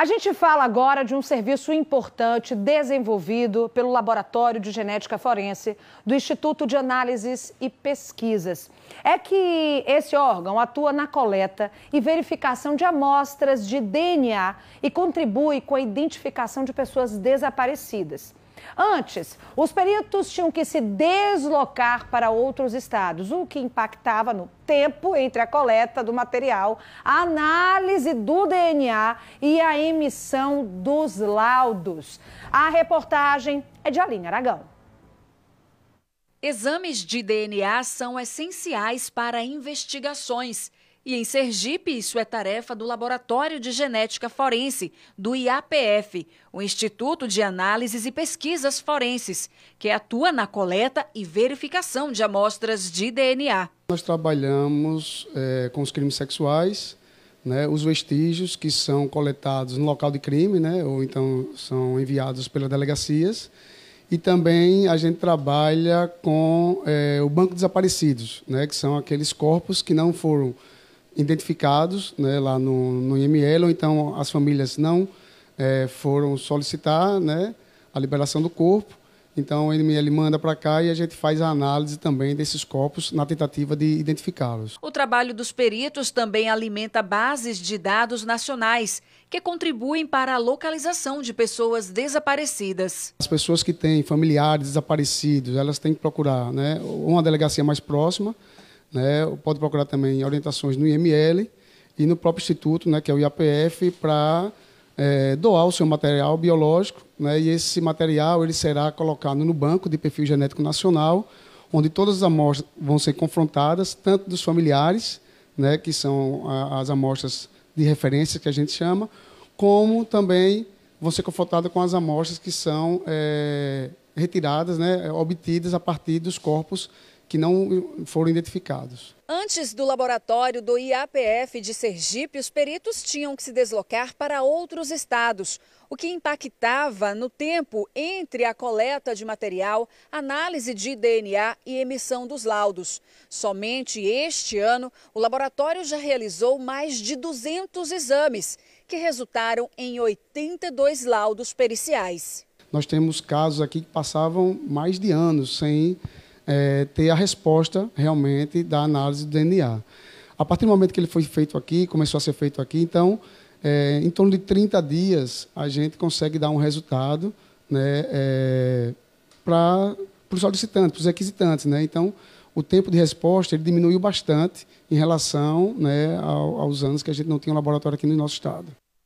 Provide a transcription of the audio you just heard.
A gente fala agora de um serviço importante desenvolvido pelo Laboratório de Genética Forense do Instituto de Análises e Pesquisas. É que esse órgão atua na coleta e verificação de amostras de DNA e contribui com a identificação de pessoas desaparecidas. Antes, os peritos tinham que se deslocar para outros estados, o que impactava no tempo entre a coleta do material, a análise do DNA e a emissão dos laudos. A reportagem é de Aline Aragão. Exames de DNA são essenciais para investigações e em Sergipe, isso é tarefa do Laboratório de Genética Forense, do IAPF, o Instituto de Análises e Pesquisas Forenses, que atua na coleta e verificação de amostras de DNA. Nós trabalhamos é, com os crimes sexuais, né, os vestígios que são coletados no local de crime, né, ou então são enviados pelas delegacias. E também a gente trabalha com é, o banco de desaparecidos, né, que são aqueles corpos que não foram identificados né, lá no, no IML, ou então as famílias não é, foram solicitar né, a liberação do corpo. Então o IML manda para cá e a gente faz a análise também desses corpos na tentativa de identificá-los. O trabalho dos peritos também alimenta bases de dados nacionais que contribuem para a localização de pessoas desaparecidas. As pessoas que têm familiares desaparecidos, elas têm que procurar né, uma delegacia mais próxima né? Pode procurar também orientações no IML e no próprio Instituto, né, que é o IAPF, para é, doar o seu material biológico. Né? E esse material ele será colocado no banco de perfil genético nacional, onde todas as amostras vão ser confrontadas, tanto dos familiares, né, que são a, as amostras de referência que a gente chama, como também vão ser confrontadas com as amostras que são é, retiradas, né, obtidas a partir dos corpos que não foram identificados. Antes do laboratório do IAPF de Sergipe, os peritos tinham que se deslocar para outros estados, o que impactava no tempo entre a coleta de material, análise de DNA e emissão dos laudos. Somente este ano, o laboratório já realizou mais de 200 exames, que resultaram em 82 laudos periciais. Nós temos casos aqui que passavam mais de anos sem é, ter a resposta realmente da análise do DNA. A partir do momento que ele foi feito aqui, começou a ser feito aqui, então, é, em torno de 30 dias, a gente consegue dar um resultado né, é, para os solicitantes, para os requisitantes. Né? Então, o tempo de resposta ele diminuiu bastante em relação né, ao, aos anos que a gente não tinha um laboratório aqui no nosso estado.